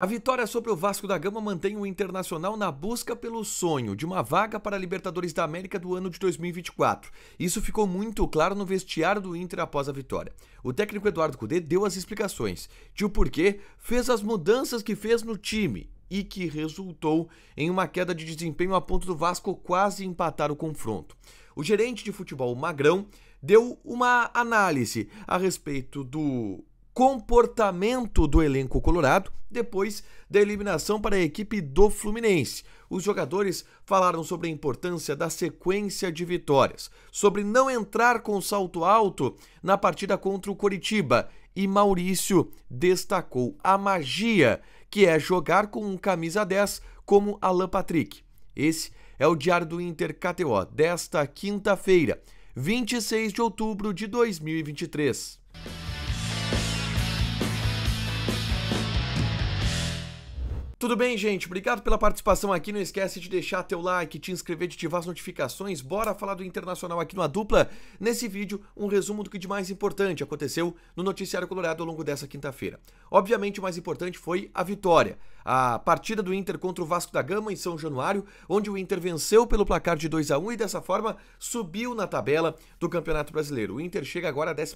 A vitória sobre o Vasco da Gama mantém o Internacional na busca pelo sonho de uma vaga para a Libertadores da América do ano de 2024. Isso ficou muito claro no vestiário do Inter após a vitória. O técnico Eduardo Cudê deu as explicações de o porquê fez as mudanças que fez no time e que resultou em uma queda de desempenho a ponto do Vasco quase empatar o confronto. O gerente de futebol Magrão deu uma análise a respeito do comportamento do elenco colorado depois da eliminação para a equipe do Fluminense. Os jogadores falaram sobre a importância da sequência de vitórias, sobre não entrar com salto alto na partida contra o Coritiba e Maurício destacou a magia que é jogar com um camisa 10 como Alan Patrick. Esse é o Diário do Inter KTO desta quinta-feira, 26 de outubro de 2023. Tudo bem, gente? Obrigado pela participação aqui. Não esquece de deixar teu like, te inscrever, de ativar as notificações. Bora falar do Internacional aqui no A Dupla. Nesse vídeo, um resumo do que de mais importante aconteceu no Noticiário Colorado ao longo dessa quinta-feira. Obviamente, o mais importante foi a vitória a partida do Inter contra o Vasco da Gama em São Januário, onde o Inter venceu pelo placar de 2 a 1 e dessa forma subiu na tabela do Campeonato Brasileiro. O Inter chega agora à 11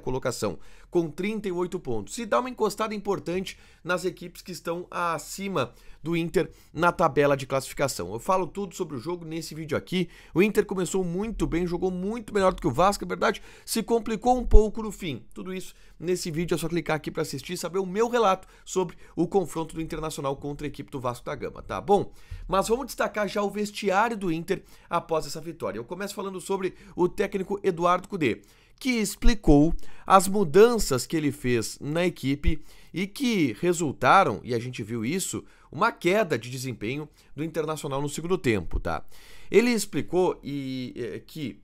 colocação, com 38 pontos. E dá uma encostada importante nas equipes que estão acima do Inter na tabela de classificação. Eu falo tudo sobre o jogo nesse vídeo aqui. O Inter começou muito bem, jogou muito melhor do que o Vasco, é verdade, se complicou um pouco no fim. Tudo isso nesse vídeo é só clicar aqui para assistir e saber o meu relato sobre o confronto do Inter Internacional contra a equipe do Vasco da Gama, tá bom? Mas vamos destacar já o vestiário do Inter após essa vitória. Eu começo falando sobre o técnico Eduardo Cudê, que explicou as mudanças que ele fez na equipe e que resultaram, e a gente viu isso, uma queda de desempenho do Internacional no segundo tempo, tá? Ele explicou e, é, que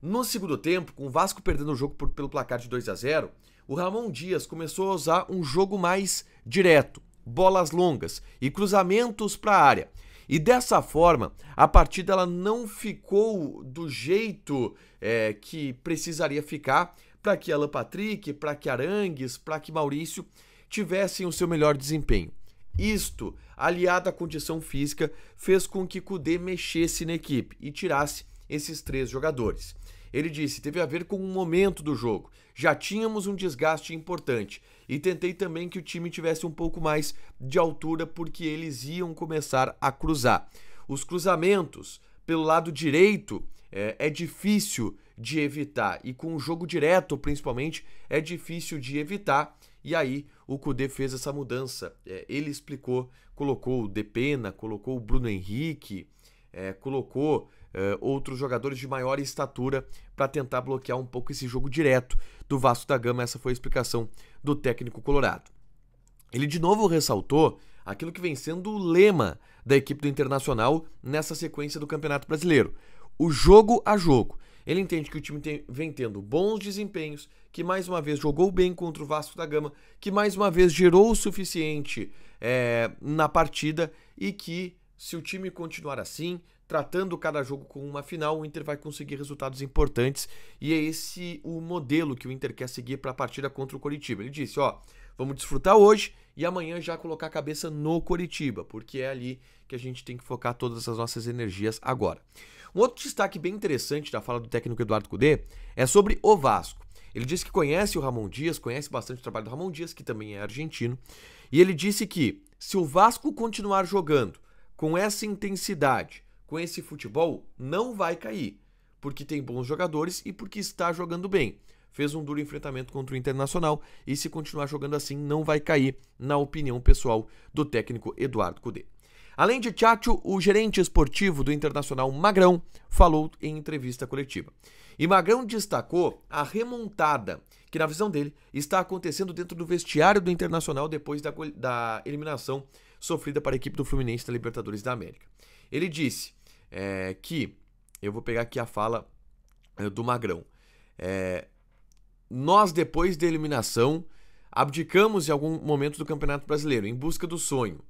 no segundo tempo, com o Vasco perdendo o jogo por, pelo placar de 2 a 0, o Ramon Dias começou a usar um jogo mais direto, bolas longas e cruzamentos para a área. E dessa forma, a partida ela não ficou do jeito é, que precisaria ficar para que Alan Patrick, para que Arangues, para que Maurício tivessem o seu melhor desempenho. Isto, aliado à condição física, fez com que Kudê mexesse na equipe e tirasse esses três jogadores. Ele disse: teve a ver com o momento do jogo. Já tínhamos um desgaste importante e tentei também que o time tivesse um pouco mais de altura porque eles iam começar a cruzar. Os cruzamentos pelo lado direito é, é difícil de evitar e com o jogo direto, principalmente, é difícil de evitar. E aí o Cudê fez essa mudança. É, ele explicou, colocou o Depena, colocou o Bruno Henrique é, colocou é, outros jogadores de maior estatura para tentar bloquear um pouco esse jogo direto do Vasco da Gama. Essa foi a explicação do técnico colorado. Ele de novo ressaltou aquilo que vem sendo o lema da equipe do Internacional nessa sequência do Campeonato Brasileiro: o jogo a jogo. Ele entende que o time tem, vem tendo bons desempenhos, que mais uma vez jogou bem contra o Vasco da Gama, que mais uma vez gerou o suficiente é, na partida e que se o time continuar assim, tratando cada jogo como uma final, o Inter vai conseguir resultados importantes e é esse o modelo que o Inter quer seguir para a partida contra o Coritiba. Ele disse, ó, vamos desfrutar hoje e amanhã já colocar a cabeça no Coritiba, porque é ali que a gente tem que focar todas as nossas energias agora. Um outro destaque bem interessante da fala do técnico Eduardo Cudê é sobre o Vasco. Ele disse que conhece o Ramon Dias, conhece bastante o trabalho do Ramon Dias, que também é argentino, e ele disse que se o Vasco continuar jogando com essa intensidade, com esse futebol, não vai cair, porque tem bons jogadores e porque está jogando bem. Fez um duro enfrentamento contra o Internacional e se continuar jogando assim, não vai cair, na opinião pessoal do técnico Eduardo Cudê. Além de Tchatcho, o gerente esportivo do Internacional Magrão falou em entrevista coletiva. E Magrão destacou a remontada, que na visão dele está acontecendo dentro do vestiário do Internacional depois da, da eliminação sofrida para a equipe do Fluminense da Libertadores da América. Ele disse é, que, eu vou pegar aqui a fala é, do Magrão, é, nós depois da eliminação abdicamos em algum momento do Campeonato Brasileiro em busca do sonho.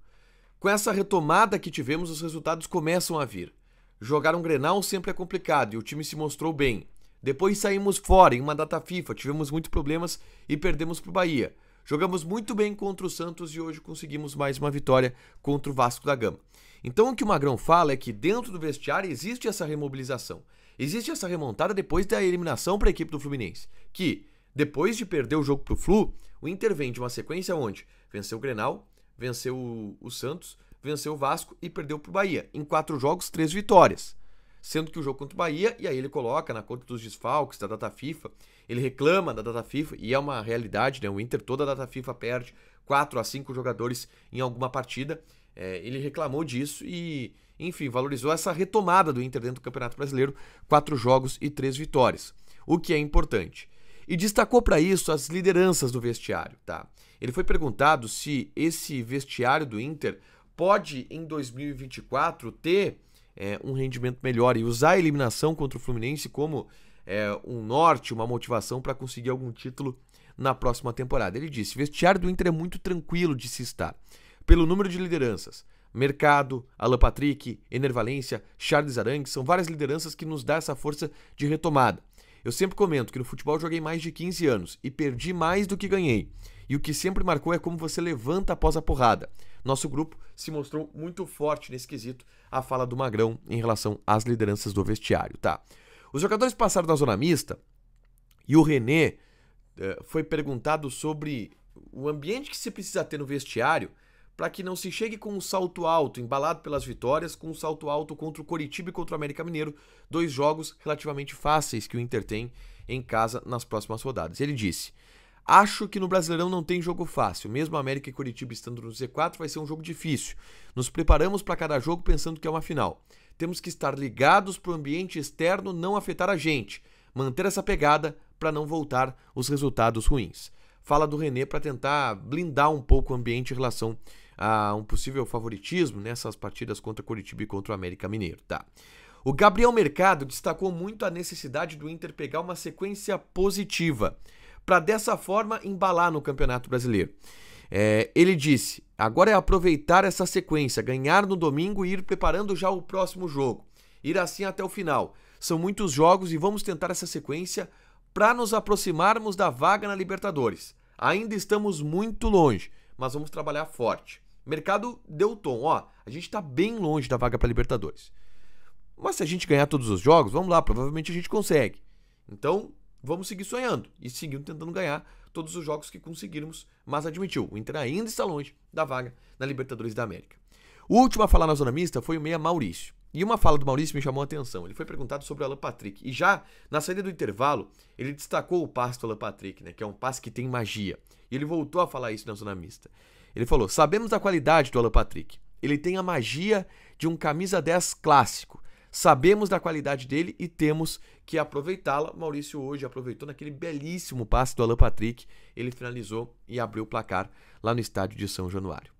Com essa retomada que tivemos, os resultados começam a vir. Jogar um Grenal sempre é complicado e o time se mostrou bem. Depois saímos fora em uma data FIFA, tivemos muitos problemas e perdemos para o Bahia. Jogamos muito bem contra o Santos e hoje conseguimos mais uma vitória contra o Vasco da Gama. Então o que o Magrão fala é que dentro do vestiário existe essa remobilização. Existe essa remontada depois da eliminação para a equipe do Fluminense, que depois de perder o jogo para o Flu, o Inter vem de uma sequência onde venceu o Grenal, venceu o Santos, venceu o Vasco e perdeu para o Bahia. Em quatro jogos, três vitórias sendo que o jogo contra o Bahia, e aí ele coloca na conta dos desfalques da data FIFA, ele reclama da data FIFA, e é uma realidade, né? O Inter toda a data FIFA perde 4 a 5 jogadores em alguma partida. É, ele reclamou disso e, enfim, valorizou essa retomada do Inter dentro do Campeonato Brasileiro, quatro jogos e três vitórias, o que é importante. E destacou para isso as lideranças do vestiário, tá? Ele foi perguntado se esse vestiário do Inter pode em 2024 ter é, um rendimento melhor e usar a eliminação contra o Fluminense como é, um norte, uma motivação para conseguir algum título na próxima temporada. Ele disse: vestiário do Inter é muito tranquilo de se estar, pelo número de lideranças. Mercado, Alan Patrick, Enervalência, Charles Arangues, são várias lideranças que nos dá essa força de retomada. Eu sempre comento que no futebol joguei mais de 15 anos e perdi mais do que ganhei. E o que sempre marcou é como você levanta após a porrada. Nosso grupo se mostrou muito forte nesse quesito, a fala do Magrão em relação às lideranças do vestiário, tá? Os jogadores passaram da zona mista e o René uh, foi perguntado sobre o ambiente que se precisa ter no vestiário para que não se chegue com um salto alto, embalado pelas vitórias, com um salto alto contra o Coritiba e contra o América Mineiro, dois jogos relativamente fáceis que o Inter tem em casa nas próximas rodadas. Ele disse: Acho que no Brasileirão não tem jogo fácil. Mesmo América e Curitiba estando no Z4, vai ser um jogo difícil. Nos preparamos para cada jogo pensando que é uma final. Temos que estar ligados para o ambiente externo não afetar a gente. Manter essa pegada para não voltar os resultados ruins. Fala do René para tentar blindar um pouco o ambiente em relação a um possível favoritismo nessas partidas contra Curitiba e contra o América Mineiro, tá? O Gabriel Mercado destacou muito a necessidade do Inter pegar uma sequência positiva para dessa forma embalar no Campeonato Brasileiro. É, ele disse: agora é aproveitar essa sequência, ganhar no domingo e ir preparando já o próximo jogo. Ir assim até o final. São muitos jogos e vamos tentar essa sequência para nos aproximarmos da vaga na Libertadores. Ainda estamos muito longe, mas vamos trabalhar forte. Mercado deu tom, ó, a gente está bem longe da vaga para Libertadores. Mas se a gente ganhar todos os jogos, vamos lá, provavelmente a gente consegue. Então, Vamos seguir sonhando e seguindo tentando ganhar todos os jogos que conseguirmos, mas admitiu, o Inter ainda está longe da vaga na Libertadores da América. O último a falar na zona mista foi o meia Maurício. E uma fala do Maurício me chamou a atenção. Ele foi perguntado sobre o Alan Patrick. E já na saída do intervalo, ele destacou o passe do Alan Patrick, né, que é um passe que tem magia. E ele voltou a falar isso na zona mista. Ele falou: Sabemos da qualidade do Alan Patrick. Ele tem a magia de um camisa 10 clássico sabemos da qualidade dele e temos que aproveitá-la. Maurício hoje aproveitou naquele belíssimo passe do Alan Patrick, ele finalizou e abriu o placar lá no estádio de São Januário.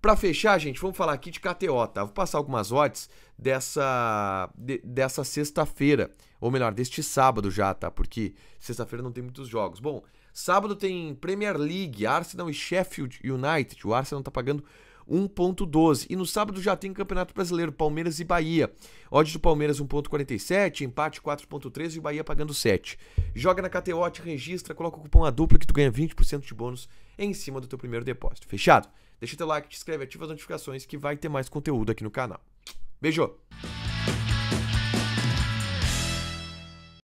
Para fechar, gente, vamos falar aqui de KTO, tá? Vou passar algumas odds dessa de, dessa sexta-feira, ou melhor, deste sábado já, tá? Porque sexta-feira não tem muitos jogos. Bom, sábado tem Premier League, Arsenal e Sheffield United. O Arsenal tá pagando 1.12. E no sábado já tem Campeonato Brasileiro, Palmeiras e Bahia. Odds do Palmeiras 1.47, empate 4.13 e o Bahia pagando 7. Joga na KTO, te registra, coloca o cupom a dupla que tu ganha 20% de bônus em cima do teu primeiro depósito. Fechado? Deixa teu like, te inscreve, ativa as notificações que vai ter mais conteúdo aqui no canal. Beijo!